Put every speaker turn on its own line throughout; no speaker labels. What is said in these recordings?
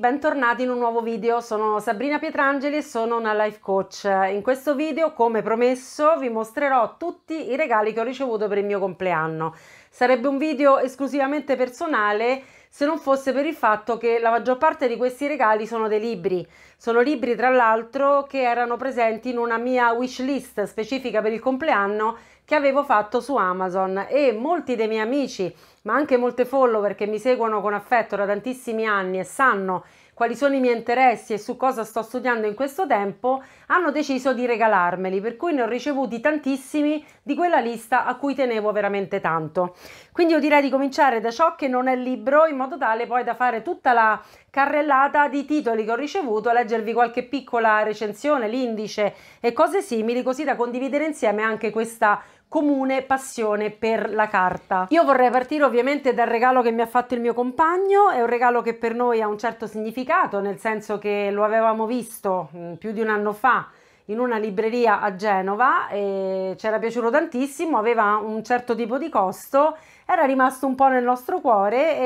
bentornati in un nuovo video, sono Sabrina Pietrangeli e sono una life coach. In questo video, come promesso, vi mostrerò tutti i regali che ho ricevuto per il mio compleanno. Sarebbe un video esclusivamente personale se non fosse per il fatto che la maggior parte di questi regali sono dei libri. Sono libri, tra l'altro, che erano presenti in una mia wish list specifica per il compleanno che avevo fatto su Amazon e molti dei miei amici, ma anche molte follower che mi seguono con affetto da tantissimi anni e sanno quali sono i miei interessi e su cosa sto studiando in questo tempo, hanno deciso di regalarmeli, per cui ne ho ricevuti tantissimi di quella lista a cui tenevo veramente tanto. Quindi io direi di cominciare da ciò che non è libro, in modo tale poi da fare tutta la carrellata di titoli che ho ricevuto, leggervi qualche piccola recensione, l'indice e cose simili, così da condividere insieme anche questa comune passione per la carta. Io vorrei partire ovviamente dal regalo che mi ha fatto il mio compagno, è un regalo che per noi ha un certo significato, nel senso che lo avevamo visto mm, più di un anno fa in una libreria a Genova e era piaciuto tantissimo, aveva un certo tipo di costo, era rimasto un po' nel nostro cuore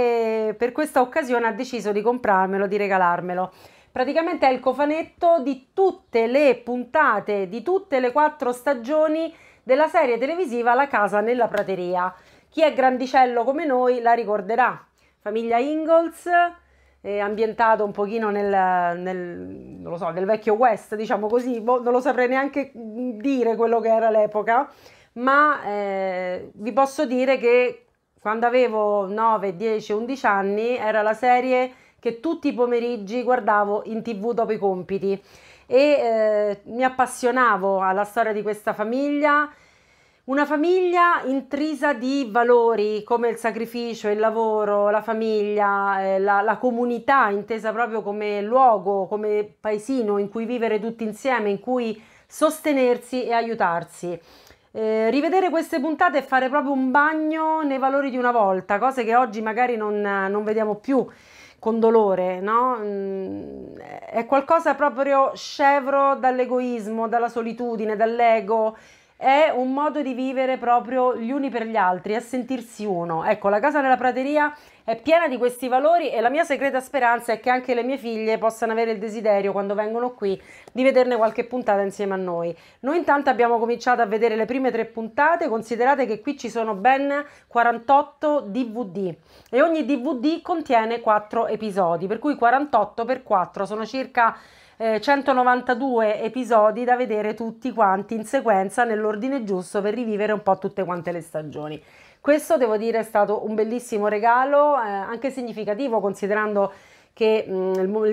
e per questa occasione ha deciso di comprarmelo, di regalarmelo. Praticamente è il cofanetto di tutte le puntate, di tutte le quattro stagioni della serie televisiva La casa nella prateria. Chi è grandicello come noi la ricorderà. Famiglia Ingalls, eh, ambientato un pochino nel, nel, so, nel vecchio West, diciamo così, boh, non lo saprei neanche dire quello che era l'epoca, ma eh, vi posso dire che quando avevo 9, 10, 11 anni era la serie che tutti i pomeriggi guardavo in tv dopo i compiti e eh, mi appassionavo alla storia di questa famiglia. Una famiglia intrisa di valori come il sacrificio, il lavoro, la famiglia, eh, la, la, comunità, intesa proprio come luogo, come paesino in cui vivere tutti insieme, in cui sostenersi e aiutarsi. Eh, rivedere queste puntate e fare proprio un bagno nei valori di una volta, cose che oggi magari non, non vediamo più con dolore, no? Mm, è qualcosa proprio scevro dall'egoismo, dalla solitudine, dall'ego è un modo di vivere proprio gli uni per gli altri, a sentirsi uno. Ecco, la casa nella prateria è piena di questi valori e la mia segreta speranza è che anche le mie figlie possano avere il desiderio, quando vengono qui, di vederne qualche puntata insieme a noi. Noi intanto abbiamo cominciato a vedere le prime tre puntate, considerate che qui ci sono ben 48 DVD e ogni DVD contiene 4 episodi, per cui 48 per 4 sono circa 192 eh, episodi da vedere tutti quanti in sequenza nell'ordine giusto per rivivere un po' tutte quante le stagioni. Questo devo dire è stato un bellissimo regalo, eh, anche significativo considerando che mh, mm,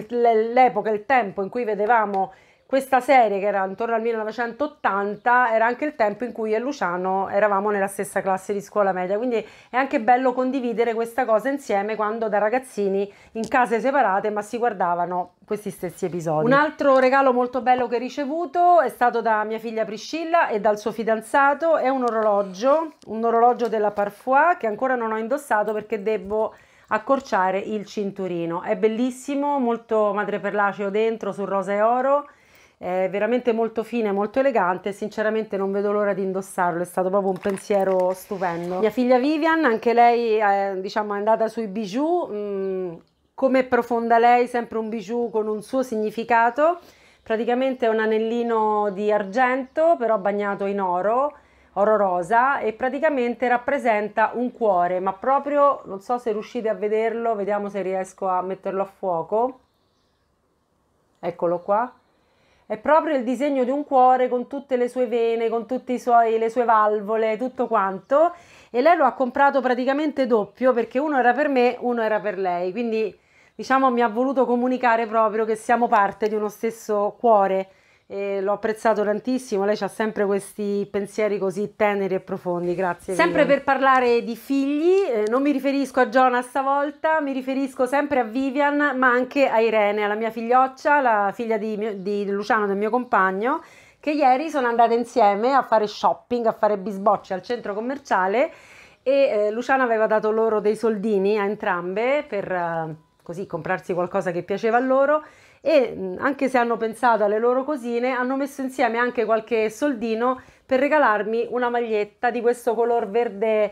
l'epoca, il tempo in cui vedevamo questa serie che era intorno al 1980 era anche il tempo in cui io e Luciano eravamo nella stessa classe di scuola media, quindi è anche bello condividere questa cosa insieme quando da ragazzini in case separate ma si guardavano questi stessi episodi. Un altro regalo molto bello che ho ricevuto è stato da mia figlia Priscilla e dal suo fidanzato, è un orologio, un orologio della Parfois che ancora non ho indossato perché devo accorciare il cinturino. È bellissimo, molto madreperlaceo dentro sul rosa e oro è veramente molto fine, molto elegante, e sinceramente non vedo l'ora di indossarlo, è stato proprio un pensiero stupendo. Mia figlia Vivian, anche lei è, eh, diciamo, è andata sui bijou, mm, come profonda lei, sempre un bijou con un suo significato, praticamente è un anellino di argento però bagnato in oro, oro rosa e praticamente rappresenta un cuore, ma proprio non so se riuscite a vederlo, vediamo se riesco a metterlo a fuoco. Eccolo qua. È proprio il disegno di un cuore con tutte le sue vene, con tutte le sue valvole, tutto quanto. E lei lo ha comprato praticamente doppio perché uno era per me, uno era per lei. Quindi diciamo mi ha voluto comunicare proprio che siamo parte di uno stesso cuore l'ho apprezzato tantissimo, lei ha sempre questi pensieri così teneri e profondi, grazie. Sempre Vivian. per parlare di figli, eh, non mi riferisco a Giona stavolta, mi riferisco sempre a Vivian, ma anche a Irene, alla mia figlioccia, la figlia di, mio, di Luciano, del mio compagno, che ieri sono andate insieme a fare shopping, a fare bisbocce al centro commerciale e eh, Luciano aveva dato loro dei soldini a entrambe per eh, così comprarsi qualcosa che piaceva a loro e anche se hanno pensato alle loro cosine hanno messo insieme anche qualche soldino per regalarmi una maglietta di questo color verde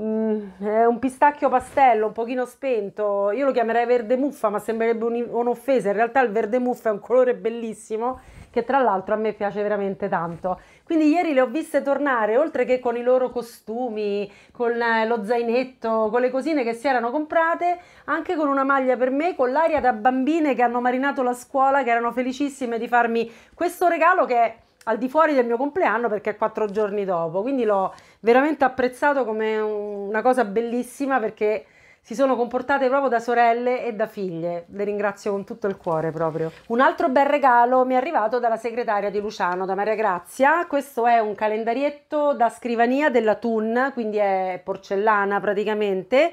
mm, un pistacchio pastello un pochino spento io lo chiamerei verde muffa ma sembrerebbe un'offesa in realtà il verde muffa è un colore bellissimo che tra l'altro a me piace veramente tanto. Quindi ieri le ho viste tornare, oltre che con i loro costumi, con eh, lo zainetto, con le cosine che si erano comprate, anche con una maglia per me, con l'aria da bambine che hanno marinato la scuola, che erano felicissime di farmi questo regalo che è al di fuori del mio compleanno perché è quattro giorni dopo. Quindi l'ho veramente apprezzato come una cosa bellissima perché si sono comportate proprio da sorelle e da figlie. Le ringrazio con tutto il cuore proprio. Un altro bel regalo mi è arrivato dalla segretaria di Luciano, da Maria Grazia. Questo è un calendarietto da scrivania della TUN, quindi è porcellana praticamente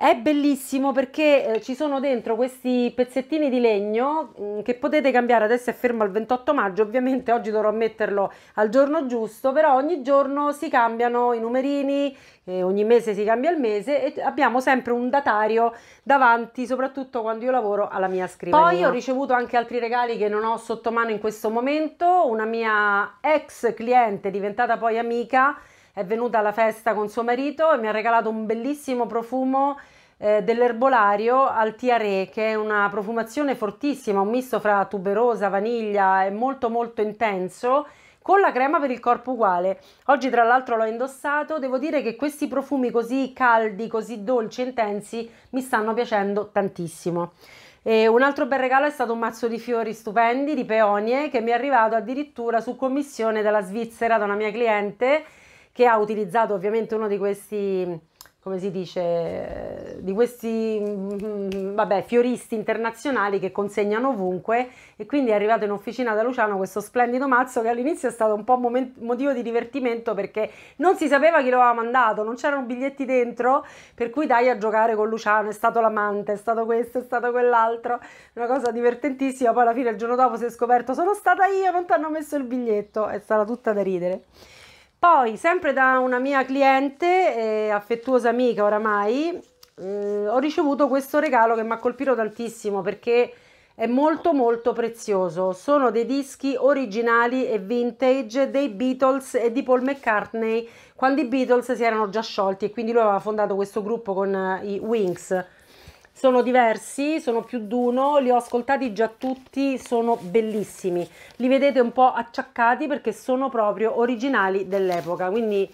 è bellissimo perché eh, ci sono dentro questi pezzettini di legno mh, mm, che potete cambiare, adesso è fermo al 28 maggio, ovviamente oggi dovrò metterlo al giorno giusto, però ogni giorno si cambiano i numerini, eh, ogni mese si cambia il mese e abbiamo sempre un datario davanti, soprattutto quando io lavoro alla mia scrivania. Poi ho ricevuto anche altri regali che non ho sotto mano in questo momento, una mia ex cliente diventata poi amica è venuta alla festa con suo marito e mi ha regalato un bellissimo profumo eh, dell'erbolario al tiare che è una profumazione fortissima, un misto fra tuberosa, vaniglia e molto molto intenso con la crema per il corpo uguale. Oggi tra l'altro l'ho indossato, devo dire che questi profumi così caldi, così dolci, intensi mi stanno piacendo tantissimo. E un altro bel regalo è stato un mazzo di fiori stupendi, di peonie, che mi è arrivato addirittura su commissione dalla Svizzera da una mia cliente che ha utilizzato ovviamente uno di questi come si dice, di questi mm, vabbè, fioristi internazionali che consegnano ovunque e quindi è arrivato in officina da Luciano questo splendido mazzo che all'inizio è stato un po' un motivo di divertimento perché non si sapeva chi lo aveva mandato, non c'erano biglietti dentro, per cui dai a giocare con Luciano, è stato l'amante, è stato questo, è stato quell'altro, una cosa divertentissima, poi alla fine il giorno dopo si è scoperto sono stata io, non ti hanno messo il biglietto, è stata tutta da ridere. Poi, sempre da una mia cliente, eh, affettuosa amica oramai, eh, ho ricevuto questo regalo che mi ha colpito tantissimo perché è molto molto prezioso. Sono dei dischi originali e vintage dei Beatles e di Paul McCartney quando i Beatles si erano già sciolti e quindi lui aveva fondato questo gruppo con eh, i Wings sono diversi, sono più d'uno, li ho ascoltati già tutti, sono bellissimi. Li vedete un po' acciaccati perché sono proprio originali dell'epoca, quindi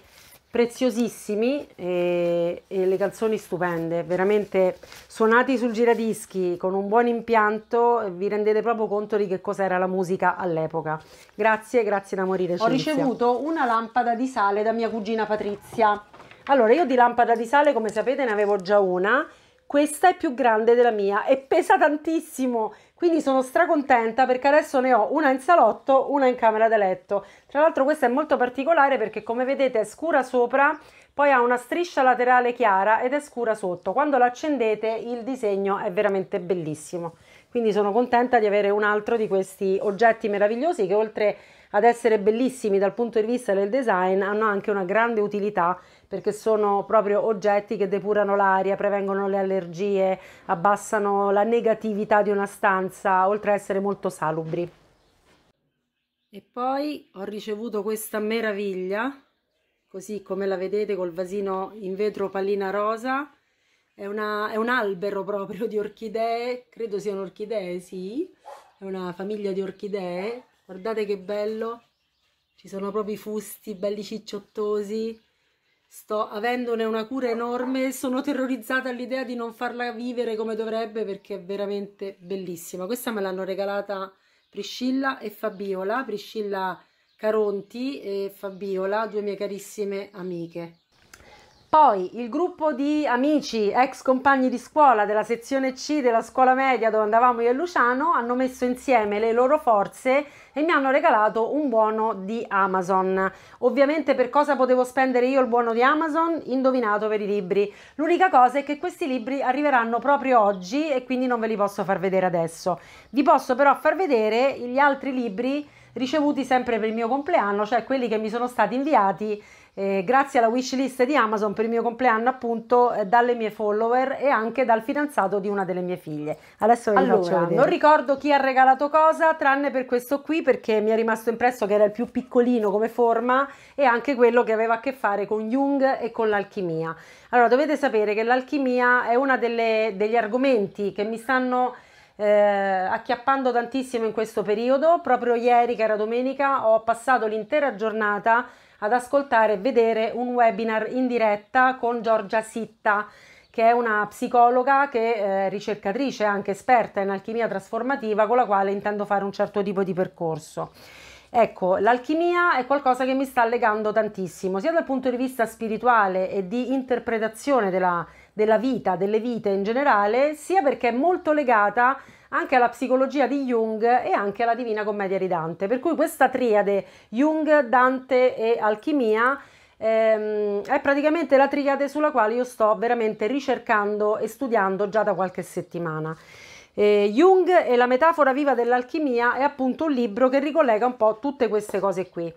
preziosissimi e, e, le canzoni stupende, veramente suonati sul giradischi con un buon impianto vi rendete proprio conto di che cos'era la musica all'epoca. Grazie, grazie da morire. Ho Cinzia. ricevuto una lampada di sale da mia cugina Patrizia. Allora, io di lampada di sale, come sapete, ne avevo già una questa è più grande della mia e pesa tantissimo, quindi sono stracontenta perché adesso ne ho una in salotto, una in camera da letto. Tra l'altro questa è molto particolare perché come vedete è scura sopra, poi ha una striscia laterale chiara ed è scura sotto. Quando l'accendete il disegno è veramente bellissimo. Quindi sono contenta di avere un altro di questi oggetti meravigliosi che oltre ad essere bellissimi dal punto di vista del design hanno anche una grande utilità perché sono proprio oggetti che depurano l'aria, prevengono le allergie, abbassano la negatività di una stanza, oltre a essere molto salubri. E poi ho ricevuto questa meraviglia, così come la vedete col vasino in vetro pallina rosa, è, una, è un albero proprio di orchidee, credo siano orchidee, sì, è una famiglia di orchidee, guardate che bello, ci sono proprio i fusti belli cicciottosi, sto avendone una cura enorme sono terrorizzata all'idea di non farla vivere come dovrebbe perché è veramente bellissima. Questa me l'hanno regalata Priscilla e Fabiola, Priscilla Caronti e Fabiola, due mie carissime amiche. Poi il gruppo di amici, ex compagni di scuola della sezione C della scuola media dove andavamo io e Luciano hanno messo insieme le loro forze e mi hanno regalato un buono di Amazon. Ovviamente per cosa potevo spendere io il buono di Amazon? Indovinato per i libri. L'unica cosa è che questi libri arriveranno proprio oggi e quindi non ve li posso far vedere adesso. Vi posso però far vedere gli altri libri ricevuti sempre per il mio compleanno, cioè quelli che mi sono stati inviati eh, grazie alla wishlist di Amazon per il mio compleanno appunto eh, dalle mie follower e anche dal fidanzato di una delle mie figlie. Adesso vi allora, faccio vedere. non ricordo chi ha regalato cosa tranne per questo qui perché mi è rimasto impresso che era il più piccolino come forma e anche quello che aveva a che fare con Jung e con l'alchimia. Allora dovete sapere che l'alchimia è uno degli argomenti che mi stanno... Eh, acchiappando tantissimo in questo periodo. Proprio ieri, che era domenica, ho passato l'intera giornata ad ascoltare e vedere un webinar in diretta con Giorgia Sitta che è una psicologa che eh, è ricercatrice, anche esperta in alchimia trasformativa, con la quale intendo fare un certo tipo di percorso. Ecco, l'alchimia è qualcosa che mi sta legando tantissimo, sia dal punto di vista spirituale e di interpretazione della, della vita, delle vite in generale, sia perché è molto legata a anche alla psicologia di Jung e anche alla Divina Commedia di Dante. Per cui questa triade Jung, Dante e Alchimia ehm, è praticamente la triade sulla quale io sto veramente ricercando e studiando già da qualche settimana. Eh, Jung e la metafora viva dell'alchimia è appunto un libro che ricollega un po' tutte queste cose qui.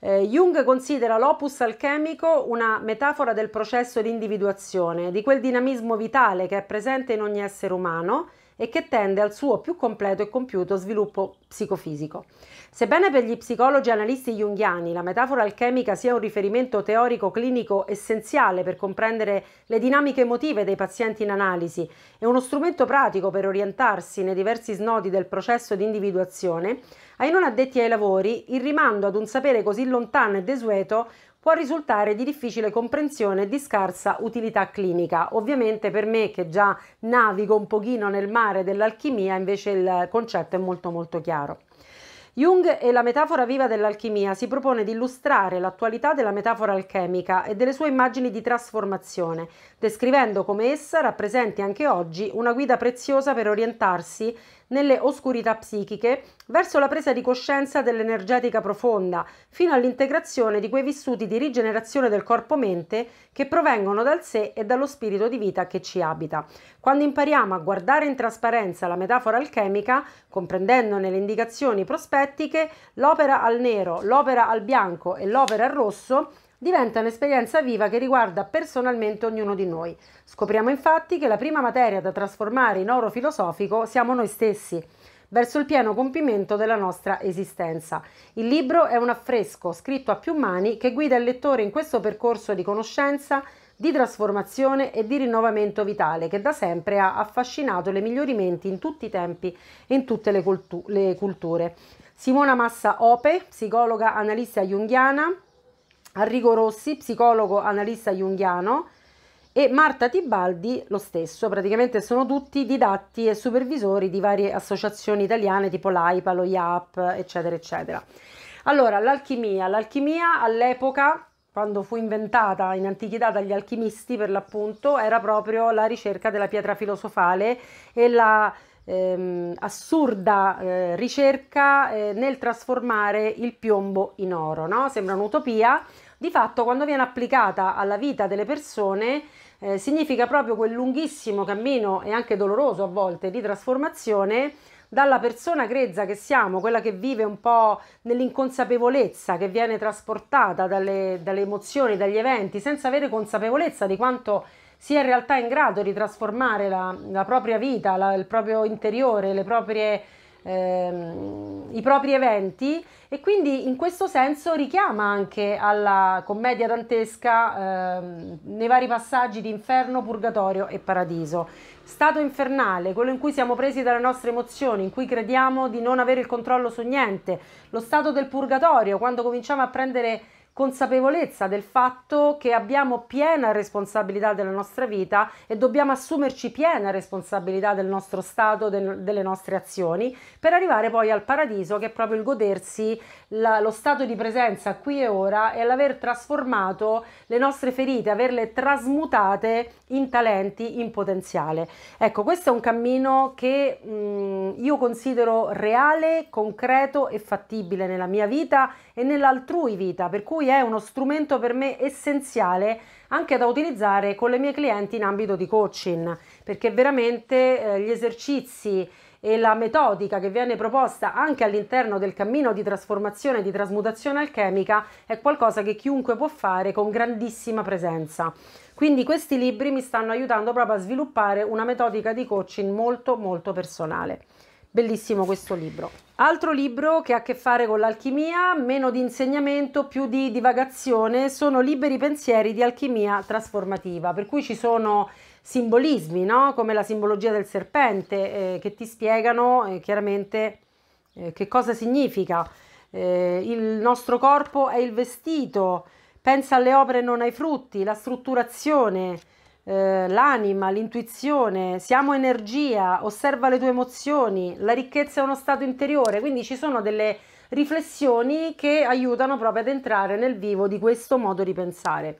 Eh, Jung considera l'opus alchemico una metafora del processo di individuazione, di quel dinamismo vitale che è presente in ogni essere umano e che tende al suo più completo e compiuto sviluppo psicofisico. Sebbene per gli psicologi analisti junghiani la metafora alchemica sia un riferimento teorico clinico essenziale per comprendere le dinamiche emotive dei pazienti in analisi e uno strumento pratico per orientarsi nei diversi snodi del processo di individuazione, ai non addetti ai lavori il rimando ad un sapere così lontano e desueto può risultare di difficile comprensione e di scarsa utilità clinica. Ovviamente per me che già navigo un pochino nel mare dell'alchimia invece il concetto è molto molto chiaro. Jung e la metafora viva dell'alchimia si propone di illustrare l'attualità della metafora alchemica e delle sue immagini di trasformazione, descrivendo come essa rappresenti anche oggi una guida preziosa per orientarsi nelle oscurità psichiche verso la presa di coscienza dell'energetica profonda, fino all'integrazione di quei vissuti di rigenerazione del corpo-mente che provengono dal sé e dallo spirito di vita che ci abita. Quando impariamo a guardare in trasparenza la metafora alchemica, comprendendone le indicazioni prospettiche, l'opera al nero, l'opera al bianco e l'opera al rosso, diventa un'esperienza viva che riguarda personalmente ognuno di noi. Scopriamo infatti che la prima materia da trasformare in oro filosofico siamo noi stessi verso il pieno compimento della nostra esistenza. Il libro è un affresco scritto a più mani che guida il lettore in questo percorso di conoscenza, di trasformazione e di rinnovamento vitale che da sempre ha affascinato le migliori menti in tutti i tempi e in tutte le, cultu- le culture. Simona Massa Ope, psicologa analista junghiana, Arrigo Rossi, psicologo analista junghiano, e Marta Tibaldi lo stesso, praticamente sono tutti didatti e supervisori di varie associazioni italiane tipo l'AIPA, lo IAP, eccetera, eccetera. Allora, l'alchimia. L'alchimia all'epoca, quando fu inventata in antichità dagli alchimisti per l'appunto, era proprio la ricerca della pietra filosofale e la ehm, assurda eh, ricerca eh, nel trasformare il piombo in oro, no? Sembra un'utopia, di fatto quando viene applicata alla vita delle persone eh, significa proprio quel lunghissimo cammino e anche doloroso a volte di trasformazione dalla persona grezza che siamo, quella che vive un po' nell'inconsapevolezza, che viene trasportata dalle, dalle emozioni, dagli eventi, senza avere consapevolezza di quanto sia in realtà in grado di trasformare la, la propria vita, la, il proprio interiore, le proprie ehm, i propri eventi e quindi in questo senso richiama anche alla commedia dantesca ehm, nei vari passaggi di inferno, purgatorio e paradiso. Stato infernale, quello in cui siamo presi dalle nostre emozioni, in cui crediamo di non avere il controllo su niente, lo stato del purgatorio, quando cominciamo a prendere consapevolezza del fatto che abbiamo piena responsabilità della nostra vita e dobbiamo assumerci piena responsabilità del nostro stato, del, delle nostre azioni, per arrivare poi al paradiso che è proprio il godersi la, lo stato di presenza qui e ora e l'aver trasformato le nostre ferite, averle trasmutate in talenti, in potenziale. Ecco, questo è un cammino che mh, mm, io considero reale, concreto e fattibile nella mia vita e nell'altrui vita, per cui cui è uno strumento per me essenziale anche da utilizzare con le mie clienti in ambito di coaching, perché veramente eh, gli esercizi e la metodica che viene proposta anche all'interno del cammino di trasformazione e di trasmutazione alchemica è qualcosa che chiunque può fare con grandissima presenza. Quindi questi libri mi stanno aiutando proprio a sviluppare una metodica di coaching molto molto personale. Bellissimo questo libro. Altro libro che ha a che fare con l'alchimia, meno di insegnamento, più di divagazione, sono Liberi pensieri di alchimia trasformativa, per cui ci sono simbolismi, no? come la simbologia del serpente, eh, che ti spiegano eh, chiaramente eh, che cosa significa. Eh, il nostro corpo è il vestito, pensa alle opere e non ai frutti, la strutturazione, eh, l'anima, l'intuizione, siamo energia, osserva le tue emozioni, la ricchezza è uno stato interiore, quindi ci sono delle riflessioni che aiutano proprio ad entrare nel vivo di questo modo di pensare.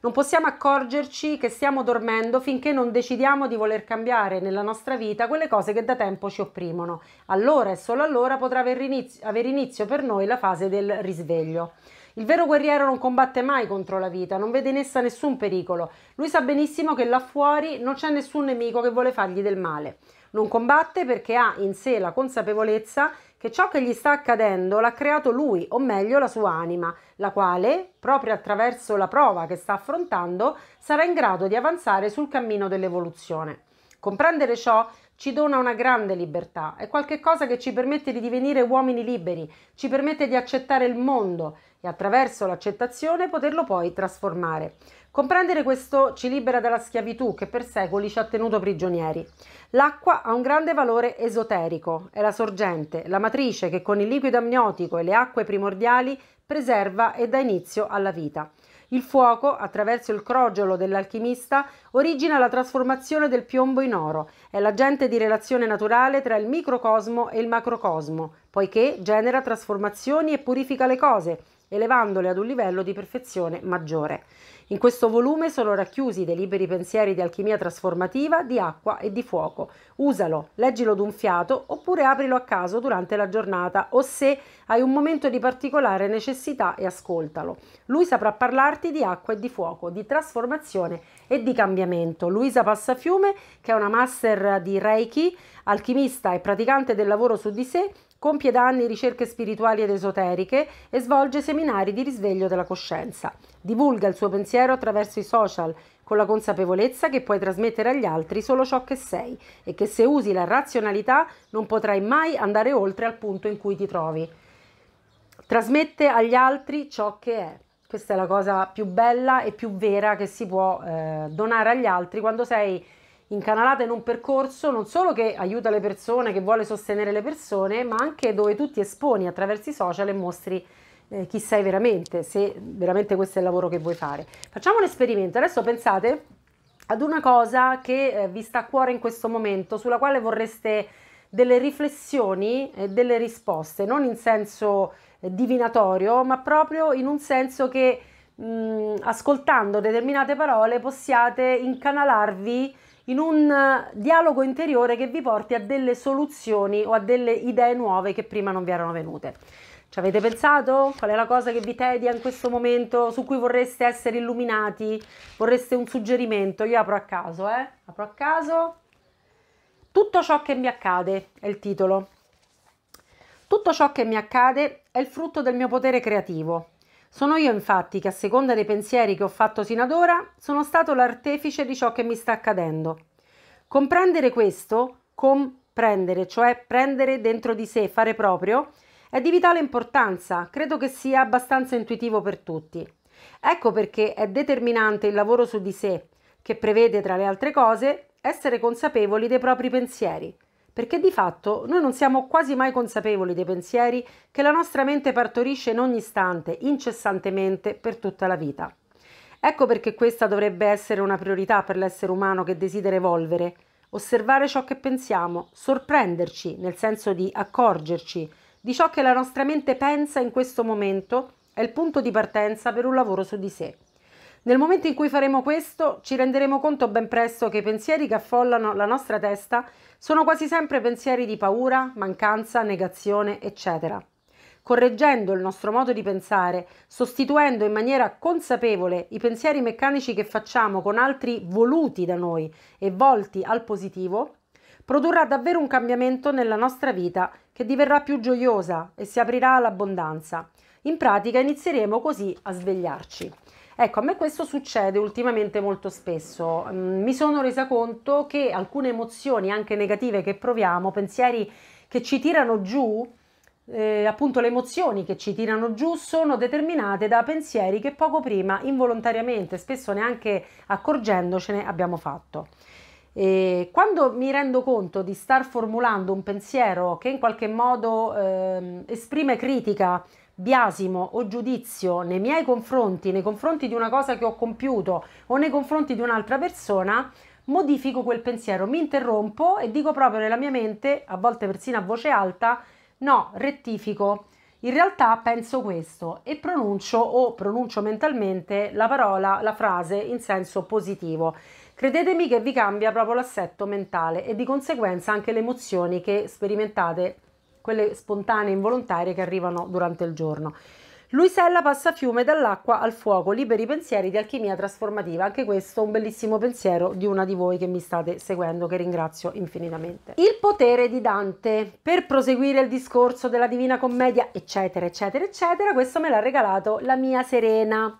Non possiamo accorgerci che stiamo dormendo finché non decidiamo di voler cambiare nella nostra vita quelle cose che da tempo ci opprimono. Allora e solo allora potrà aver inizio, aver inizio per noi la fase del risveglio. Il vero guerriero non combatte mai contro la vita, non vede in essa nessun pericolo. Lui sa benissimo che là fuori non c'è nessun nemico che vuole fargli del male. Non combatte perché ha in sé la consapevolezza che ciò che gli sta accadendo l'ha creato lui, o meglio la sua anima, la quale, proprio attraverso la prova che sta affrontando, sarà in grado di avanzare sul cammino dell'evoluzione. Comprendere ciò ci dona una grande libertà, è qualcosa che ci permette di divenire uomini liberi, ci permette di accettare il mondo e attraverso l'accettazione poterlo poi trasformare. Comprendere questo ci libera dalla schiavitù che per secoli ci ha tenuto prigionieri. L'acqua ha un grande valore esoterico, è la sorgente, la matrice che con il liquido amniotico e le acque primordiali preserva e dà inizio alla vita. Il fuoco, attraverso il crogiolo dell'alchimista, origina la trasformazione del piombo in oro, è l'agente di relazione naturale tra il microcosmo e il macrocosmo, poiché genera trasformazioni e purifica le cose, elevandole ad un livello di perfezione maggiore. In questo volume sono racchiusi dei liberi pensieri di alchimia trasformativa, di acqua e di fuoco. Usalo, leggilo d'un fiato oppure aprilo a caso durante la giornata o se hai un momento di particolare necessità e ascoltalo. Lui saprà parlarti di acqua e di fuoco, di trasformazione e di cambiamento. Luisa Passafiume, che è una master di Reiki, alchimista e praticante del lavoro su di sé, compie da anni ricerche spirituali ed esoteriche e svolge seminari di risveglio della coscienza. Divulga il suo pensiero attraverso i social, con la consapevolezza che puoi trasmettere agli altri solo ciò che sei e che se usi la razionalità non potrai mai andare oltre al punto in cui ti trovi. Trasmette agli altri ciò che è. Questa è la cosa più bella e più vera che si può eh, donare agli altri quando sei incanalata in un percorso non solo che aiuta le persone, che vuole sostenere le persone, ma anche dove tu ti esponi attraverso i social e mostri eh, chi sei veramente, se veramente questo è il lavoro che vuoi fare. Facciamo un esperimento, adesso pensate ad una cosa che eh, vi sta a cuore in questo momento, sulla quale vorreste delle riflessioni e delle risposte, non in senso eh, divinatorio, ma proprio in un senso che mh, mm, ascoltando determinate parole possiate incanalarvi in un eh, dialogo interiore che vi porti a delle soluzioni o a delle idee nuove che prima non vi erano venute. Ci avete pensato? Qual è la cosa che vi tedia in questo momento, su cui vorreste essere illuminati? Vorreste un suggerimento? Io apro a caso, eh? Apro a caso. Tutto ciò che mi accade è il titolo. Tutto ciò che mi accade è il frutto del mio potere creativo. Sono io infatti che a seconda dei pensieri che ho fatto sino ad ora sono stato l'artefice di ciò che mi sta accadendo. Comprendere questo, comprendere, cioè prendere dentro di sé, fare proprio, è di vitale importanza, credo che sia abbastanza intuitivo per tutti. Ecco perché è determinante il lavoro su di sé, che prevede, tra le altre cose, essere consapevoli dei propri pensieri, perché di fatto noi non siamo quasi mai consapevoli dei pensieri che la nostra mente partorisce in ogni istante, incessantemente, per tutta la vita. Ecco perché questa dovrebbe essere una priorità per l'essere umano che desidera evolvere, osservare ciò che pensiamo, sorprenderci, nel senso di accorgerci, di ciò che la nostra mente pensa in questo momento è il punto di partenza per un lavoro su di sé. Nel momento in cui faremo questo, ci renderemo conto ben presto che i pensieri che affollano la nostra testa sono quasi sempre pensieri di paura, mancanza, negazione, eccetera. Correggendo il nostro modo di pensare, sostituendo in maniera consapevole i pensieri meccanici che facciamo con altri voluti da noi e volti al positivo, produrrà davvero un cambiamento nella nostra vita che diverrà più gioiosa e si aprirà all'abbondanza. In pratica inizieremo così a svegliarci. Ecco, a me questo succede ultimamente molto spesso. Mm, mi sono resa conto che alcune emozioni, anche negative, che proviamo, pensieri che ci tirano giù, eh, appunto le emozioni che ci tirano giù sono determinate da pensieri che poco prima involontariamente, spesso neanche accorgendocene, abbiamo fatto. E quando mi rendo conto di star formulando un pensiero che in qualche modo eh, esprime critica biasimo o giudizio nei miei confronti, nei confronti di una cosa che ho compiuto o nei confronti di un'altra persona, modifico quel pensiero, mi interrompo e dico proprio nella mia mente, a volte persino a voce alta, no, rettifico. In realtà penso questo e pronuncio o pronuncio mentalmente la parola, la frase in senso positivo. Credetemi che vi cambia proprio l'assetto mentale e di conseguenza anche le emozioni che sperimentate quelle spontanee involontarie che arrivano durante il giorno. Luisella passa a fiume dall'acqua al fuoco, liberi pensieri di alchimia trasformativa. Anche questo è un bellissimo pensiero di una di voi che mi state seguendo, che ringrazio infinitamente. Il potere di Dante. Per proseguire il discorso della Divina Commedia, eccetera, eccetera, eccetera, questo me l'ha regalato la mia Serena.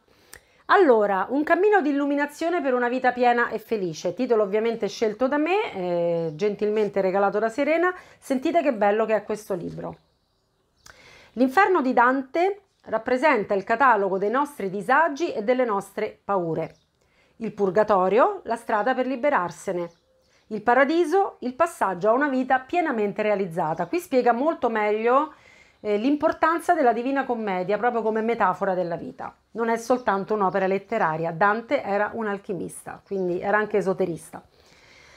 Allora, un cammino di illuminazione per una vita piena e felice, titolo ovviamente scelto da me, eh, gentilmente regalato da Serena. Sentite che bello che è questo libro. L'inferno di Dante rappresenta il catalogo dei nostri disagi e delle nostre paure. Il purgatorio, la strada per liberarsene. Il paradiso, il passaggio a una vita pienamente realizzata. Qui spiega molto meglio eh, l'importanza della Divina Commedia proprio come metafora della vita. Non è soltanto un'opera letteraria, Dante era un alchimista, quindi era anche esoterista.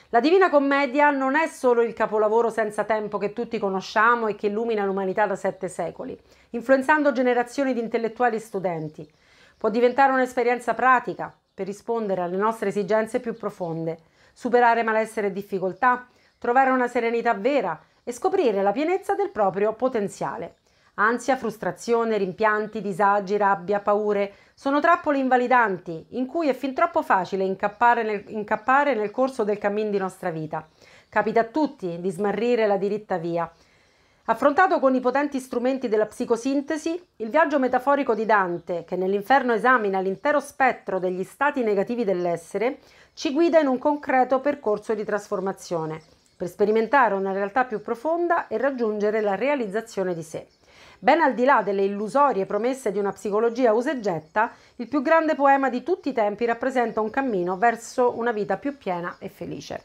La Divina Commedia non è solo il capolavoro senza tempo che tutti conosciamo e che illumina l'umanità da sette secoli, influenzando generazioni di intellettuali e studenti. Può diventare un'esperienza pratica per rispondere alle nostre esigenze più profonde, superare malessere e difficoltà, trovare una serenità vera e scoprire la pienezza del proprio potenziale. Ansia, frustrazione, rimpianti, disagi, rabbia, paure sono trappole invalidanti in cui è fin troppo facile incappare nel, incappare nel corso del cammin di nostra vita. Capita a tutti di smarrire la diritta via. Affrontato con i potenti strumenti della psicosintesi, il viaggio metaforico di Dante, che nell'inferno esamina l'intero spettro degli stati negativi dell'essere, ci guida in un concreto percorso di trasformazione per sperimentare una realtà più profonda e raggiungere la realizzazione di sé. Ben al di là delle illusorie promesse di una psicologia usegetta, il più grande poema di tutti i tempi rappresenta un cammino verso una vita più piena e felice.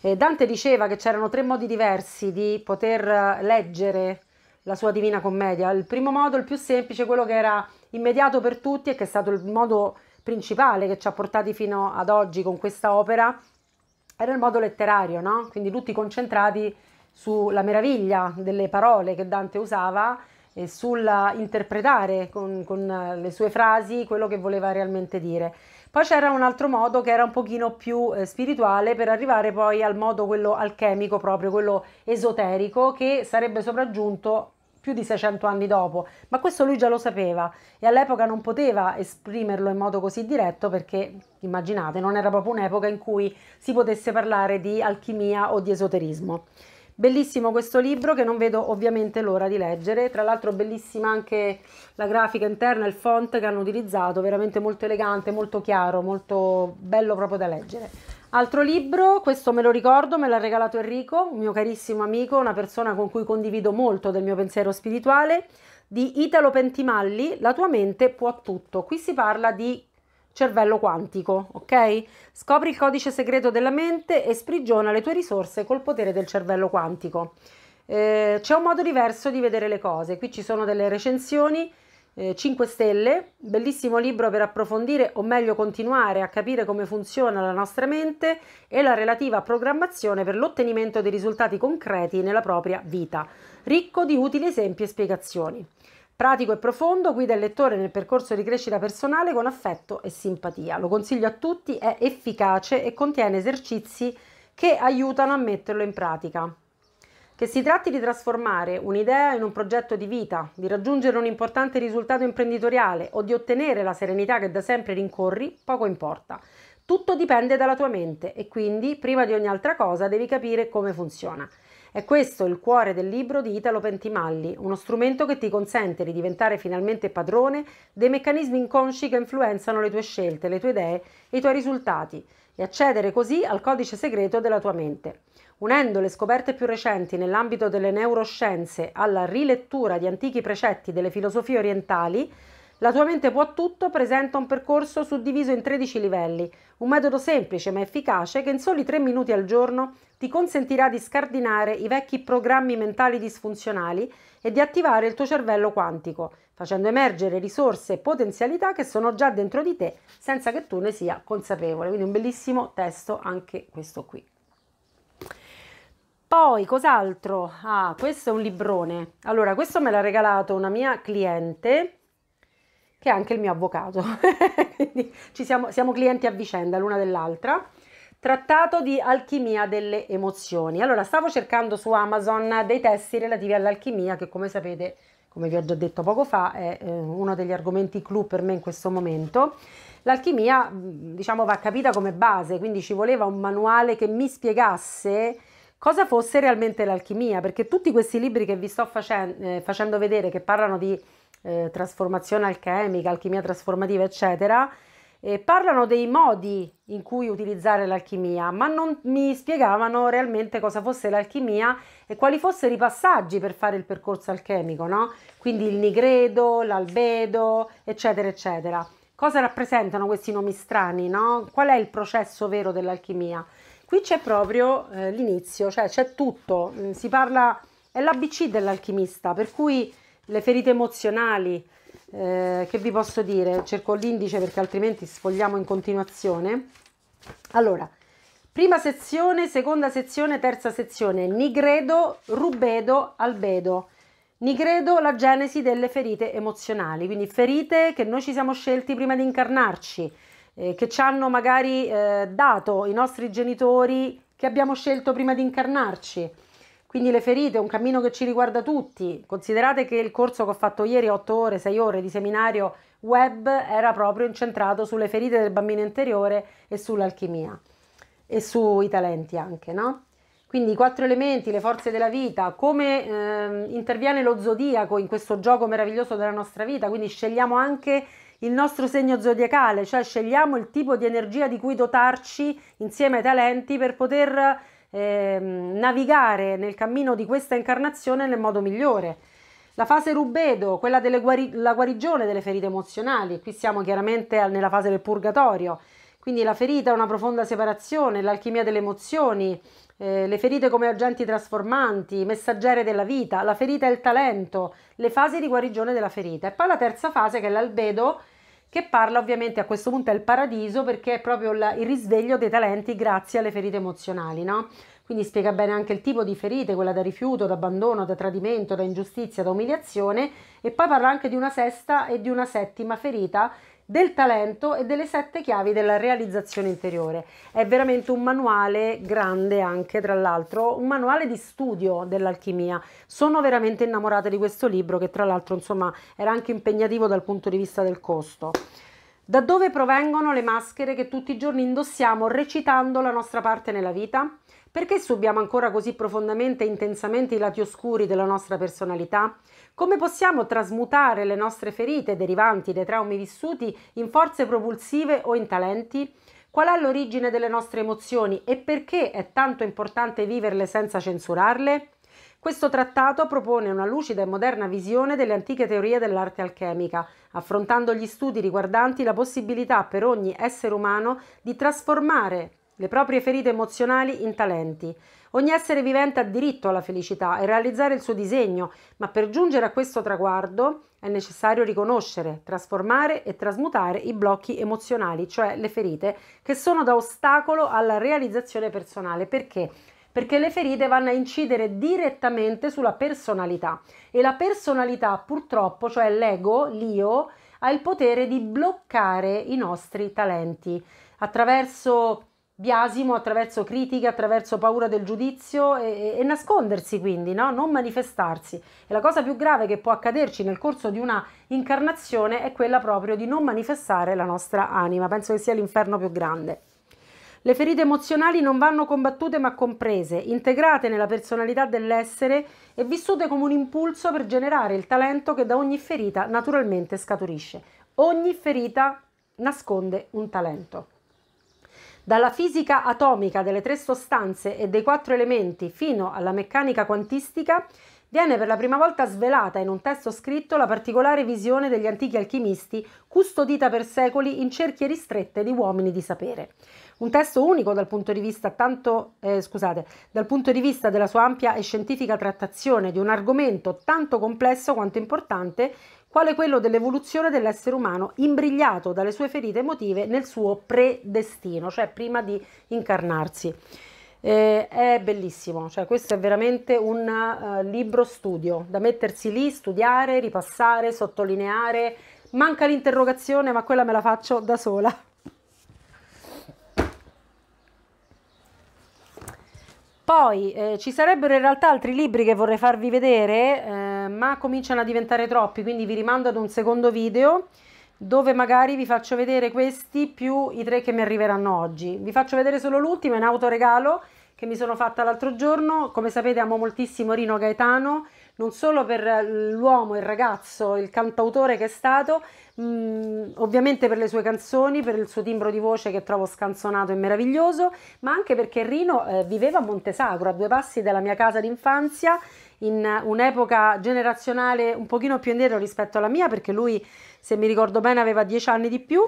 E eh, Dante diceva che c'erano tre modi diversi di poter eh, leggere la sua Divina Commedia. Il primo modo, il più semplice, quello che era immediato per tutti e che è stato il modo principale che ci ha portati fino ad oggi con questa opera, era il modo letterario, no? quindi tutti concentrati sulla meraviglia delle parole che Dante usava e sulla interpretare con, con eh, le sue frasi quello che voleva realmente dire. Poi c'era un altro modo che era un pochino più eh, spirituale per arrivare poi al modo quello alchemico proprio, quello esoterico che sarebbe sopraggiunto più di 600 anni dopo, ma questo lui già lo sapeva e all'epoca non poteva esprimerlo in modo così diretto perché, immaginate, non era proprio un'epoca in cui si potesse parlare di alchimia o di esoterismo. Bellissimo questo libro che non vedo ovviamente l'ora di leggere, tra l'altro bellissima anche la grafica interna, il font che hanno utilizzato, veramente molto elegante, molto chiaro, molto bello proprio da leggere. Altro libro, questo me lo ricordo, me l'ha regalato Enrico, un mio carissimo amico, una persona con cui condivido molto del mio pensiero spirituale, di Italo Pentimalli, La tua mente può tutto. Qui si parla di cervello quantico, ok? Scopri il codice segreto della mente e sprigiona le tue risorse col potere del cervello quantico. Eh, c'è un modo diverso di vedere le cose, qui ci sono delle recensioni eh, 5 Stelle, bellissimo libro per approfondire o meglio continuare a capire come funziona la nostra mente e la relativa programmazione per l'ottenimento dei risultati concreti nella propria vita, ricco di utili esempi e spiegazioni. Pratico e profondo, guida il lettore nel percorso di crescita personale con affetto e simpatia. Lo consiglio a tutti, è efficace e contiene esercizi che aiutano a metterlo in pratica. Che si tratti di trasformare un'idea in un progetto di vita, di raggiungere un importante risultato imprenditoriale o di ottenere la serenità che da sempre rincorri, poco importa. Tutto dipende dalla tua mente e quindi, prima di ogni altra cosa, devi capire come funziona. È questo il cuore del libro di Italo Pentimalli, uno strumento che ti consente di diventare finalmente padrone dei meccanismi inconsci che influenzano le tue scelte, le tue idee e i tuoi risultati e accedere così al codice segreto della tua mente unendo le scoperte più recenti nell'ambito delle neuroscienze alla rilettura di antichi precetti delle filosofie orientali, la tua mente può tutto presenta un percorso suddiviso in 13 livelli, un metodo semplice ma efficace che in soli 3 minuti al giorno ti consentirà di scardinare i vecchi programmi mentali disfunzionali e di attivare il tuo cervello quantico, facendo emergere risorse e potenzialità che sono già dentro di te senza che tu ne sia consapevole. Quindi un bellissimo testo anche questo qui. Poi, cos'altro? Ah, questo è un librone. Allora, questo me l'ha regalato una mia cliente, che è anche il mio avvocato. Quindi siamo, siamo clienti a vicenda l'una dell'altra. Trattato di alchimia delle emozioni. Allora, stavo cercando su Amazon dei testi relativi all'alchimia, che come sapete, come vi ho già detto poco fa, è eh, uno degli argomenti clou per me in questo momento. L'alchimia, mm, diciamo, va capita come base, quindi ci voleva un manuale che mi spiegasse cosa fosse realmente l'alchimia, perché tutti questi libri che vi sto facendo, eh, facendo vedere, che parlano di eh, trasformazione alchemica, alchimia trasformativa, eccetera, eh, parlano dei modi in cui utilizzare l'alchimia, ma non mi spiegavano realmente cosa fosse l'alchimia e quali fossero i passaggi per fare il percorso alchemico, no? Quindi il nigredo, l'albedo, eccetera, eccetera. Cosa rappresentano questi nomi strani, no? Qual è il processo vero dell'alchimia? qui c'è proprio eh, l'inizio, cioè c'è tutto, mm, si parla, è l'ABC dell'alchimista, per cui le ferite emozionali, eh, che vi posso dire? Cerco l'indice perché altrimenti sfogliamo in continuazione. Allora, prima sezione, seconda sezione, terza sezione, Nigredo, Rubedo, Albedo. Nigredo, la genesi delle ferite emozionali, quindi ferite che noi ci siamo scelti prima di incarnarci, eh, che ci hanno magari eh, dato i nostri genitori che abbiamo scelto prima di incarnarci. Quindi le ferite è un cammino che ci riguarda tutti. Considerate che il corso che ho fatto ieri, 8 ore, 6 ore di seminario web, era proprio incentrato sulle ferite del bambino interiore e sull'alchimia e sui talenti anche, no? Quindi i quattro elementi, le forze della vita, come eh, interviene lo zodiaco in questo gioco meraviglioso della nostra vita, quindi scegliamo anche il nostro segno zodiacale, cioè scegliamo il tipo di energia di cui dotarci insieme ai talenti per poter eh, navigare nel cammino di questa incarnazione nel modo migliore. La fase rubedo, quella della guari- guarigione delle ferite emozionali, qui siamo chiaramente nella fase del purgatorio, quindi la ferita è una profonda separazione, l'alchimia delle emozioni, eh, le ferite come agenti trasformanti, messaggere della vita, la ferita e il talento, le fasi di guarigione della ferita. E poi la terza fase che è l'albedo, che parla ovviamente a questo punto è il paradiso perché è proprio la, il risveglio dei talenti grazie alle ferite emozionali, no? Quindi spiega bene anche il tipo di ferite, quella da rifiuto, da abbandono, da tradimento, da ingiustizia, da umiliazione e poi parla anche di una sesta e di una settima ferita del talento e delle sette chiavi della realizzazione interiore. È veramente un manuale grande anche, tra l'altro, un manuale di studio dell'alchimia. Sono veramente innamorata di questo libro che tra l'altro, insomma, era anche impegnativo dal punto di vista del costo. Da dove provengono le maschere che tutti i giorni indossiamo recitando la nostra parte nella vita? Perché subiamo ancora così profondamente e intensamente i lati oscuri della nostra personalità? Come possiamo trasmutare le nostre ferite derivanti dai traumi vissuti in forze propulsive o in talenti? Qual è l'origine delle nostre emozioni e perché è tanto importante viverle senza censurarle? Questo trattato propone una lucida e moderna visione delle antiche teorie dell'arte alchemica, affrontando gli studi riguardanti la possibilità per ogni essere umano di trasformare le proprie ferite emozionali in talenti. Ogni essere vivente ha diritto alla felicità e realizzare il suo disegno, ma per giungere a questo traguardo è necessario riconoscere, trasformare e trasmutare i blocchi emozionali, cioè le ferite, che sono da ostacolo alla realizzazione personale. Perché? Perché le ferite vanno a incidere direttamente sulla personalità e la personalità purtroppo, cioè l'ego, l'io, ha il potere di bloccare i nostri talenti attraverso biasimo, attraverso critiche, attraverso paura del giudizio e, e, e nascondersi quindi, no? non manifestarsi. E la cosa più grave che può accaderci nel corso di una incarnazione è quella proprio di non manifestare la nostra anima. Penso che sia l'inferno più grande. Le ferite emozionali non vanno combattute ma comprese, integrate nella personalità dell'essere e vissute come un impulso per generare il talento che da ogni ferita naturalmente scaturisce. Ogni ferita nasconde un talento. Dalla fisica atomica delle tre sostanze e dei quattro elementi fino alla meccanica quantistica, viene per la prima volta svelata in un testo scritto la particolare visione degli antichi alchimisti, custodita per secoli in cerchie ristrette di uomini di sapere. Un testo unico dal punto di vista, tanto, eh, scusate, dal punto di vista della sua ampia e scientifica trattazione di un argomento tanto complesso quanto importante quale quello dell'evoluzione dell'essere umano imbrigliato dalle sue ferite emotive nel suo predestino, cioè prima di incarnarsi. Eh, è bellissimo, cioè, questo è veramente un uh, libro studio da mettersi lì, studiare, ripassare, sottolineare. Manca l'interrogazione, ma quella me la faccio da sola. Poi eh, ci sarebbero in realtà altri libri che vorrei farvi vedere. Eh, Ehm, ma cominciano a diventare troppi, quindi vi rimando ad un secondo video dove magari vi faccio vedere questi più i tre che mi arriveranno oggi. Vi faccio vedere solo l'ultimo, è un autoregalo che mi sono fatta l'altro giorno. Come sapete amo moltissimo Rino Gaetano, non solo per l'uomo, il ragazzo, il cantautore che è stato, mh, mm, ovviamente per le sue canzoni, per il suo timbro di voce che trovo scanzonato e meraviglioso, ma anche perché Rino eh, viveva a Montesagro, a due passi dalla mia casa d'infanzia in un'epoca generazionale un pochino più indietro rispetto alla mia, perché lui, se mi ricordo bene, aveva dieci anni di più.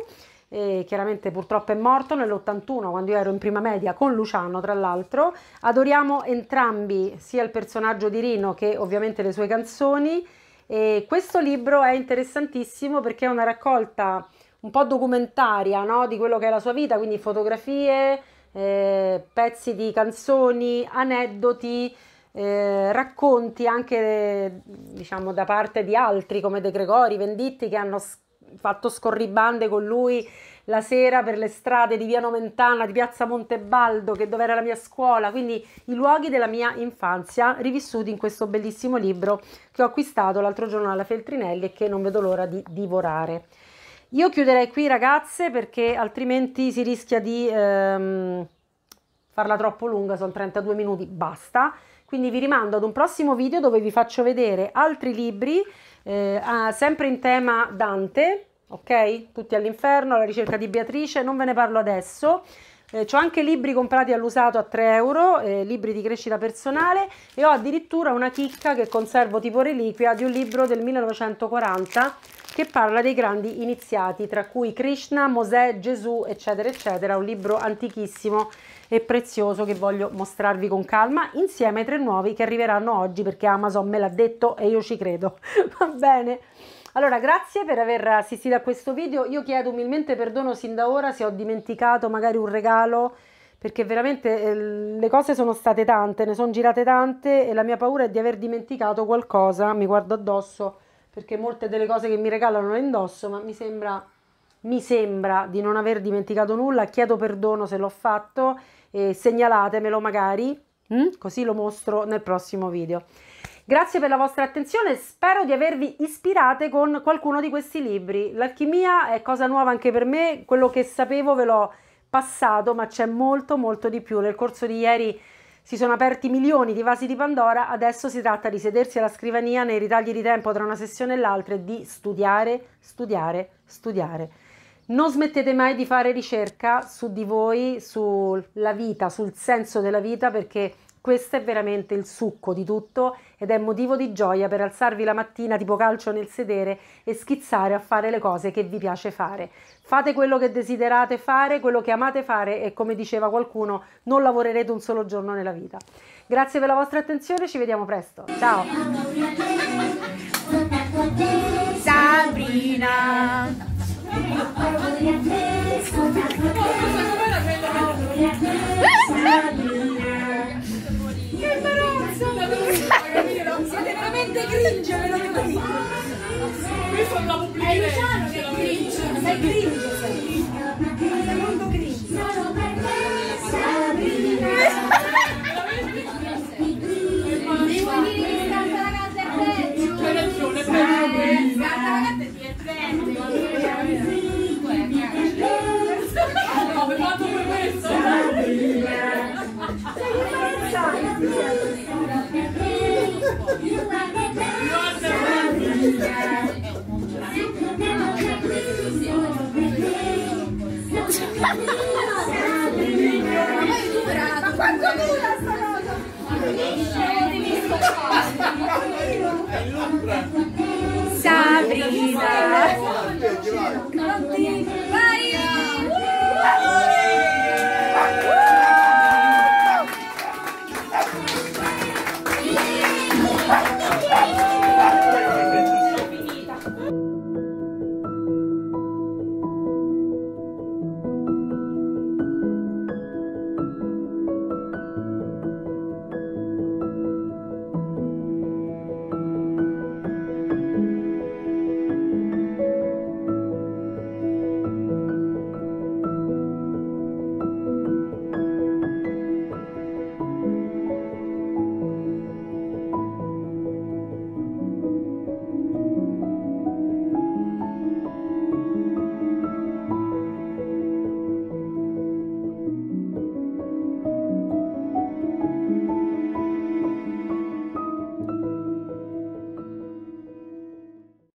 E chiaramente purtroppo è morto nell'81 quando io ero in prima media con Luciano tra l'altro adoriamo entrambi sia il personaggio di Rino che ovviamente le sue canzoni e questo libro è interessantissimo perché è una raccolta un po' documentaria no? di quello che è la sua vita quindi fotografie eh, pezzi di canzoni aneddoti eh, racconti anche diciamo, da parte di altri come De Gregori, Venditti che hanno fatto scorribande con lui la sera per le strade di Via Nomentana, di Piazza Montebaldo, che dove era la mia scuola, quindi i luoghi della mia infanzia rivissuti in questo bellissimo libro che ho acquistato l'altro giorno alla Feltrinelli e che non vedo l'ora di divorare. Io chiuderei qui ragazze perché altrimenti si rischia di ehm, farla troppo lunga, sono 32 minuti, basta. Quindi vi rimando ad un prossimo video dove vi faccio vedere altri libri, eh, sempre in tema Dante, ok? Tutti all'inferno, alla ricerca di Beatrice, non ve ne parlo adesso. Eh, ho anche libri comprati all'usato a 3 euro, eh, libri di crescita personale e ho addirittura una chicca che conservo tipo reliquia di un libro del 1940 che parla dei grandi iniziati, tra cui Krishna, Mosè, Gesù, eccetera, eccetera, un libro antichissimo e prezioso che voglio mostrarvi con calma, insieme ai tre nuovi che arriveranno oggi perché Amazon me l'ha detto e io ci credo, va bene? Allora, grazie per aver assistito a questo video. Io chiedo umilmente perdono sin da ora se ho dimenticato magari un regalo, perché veramente eh, le cose sono state tante, ne sono girate tante e la mia paura è di aver dimenticato qualcosa, mi guardo addosso perché molte delle cose che mi regalano le indosso, ma mi sembra, mi sembra di non aver dimenticato nulla, chiedo perdono se l'ho fatto, eh, segnalatemelo magari, mm? così lo mostro nel prossimo video. Grazie per la vostra attenzione, spero di avervi ispirate con qualcuno di questi libri. L'alchimia è cosa nuova anche per me, quello che sapevo ve l'ho passato, ma c'è molto molto di più. Nel corso di ieri si sono aperti milioni di vasi di Pandora, adesso si tratta di sedersi alla scrivania nei ritagli di tempo tra una sessione e l'altra e di studiare, studiare, studiare. Non smettete mai di fare ricerca su di voi, sulla vita, sul senso della vita perché questo è veramente il succo di tutto ed è motivo di gioia per alzarvi la mattina tipo calcio nel sedere e schizzare a fare le cose che vi piace fare. Fate quello che desiderate fare, quello che amate fare e come diceva qualcuno non lavorerete un solo giorno nella vita. Grazie per la vostra attenzione, ci vediamo presto. Ciao! Sabrina. Siete veramente cringe, ve lo dico io. Io sono la pubblicità. È Luciano che è cringe, sei cringe. Sei molto è peggio. è peggio. è peggio. No, mi per questo. Sabrina. Sei Ha ha ha!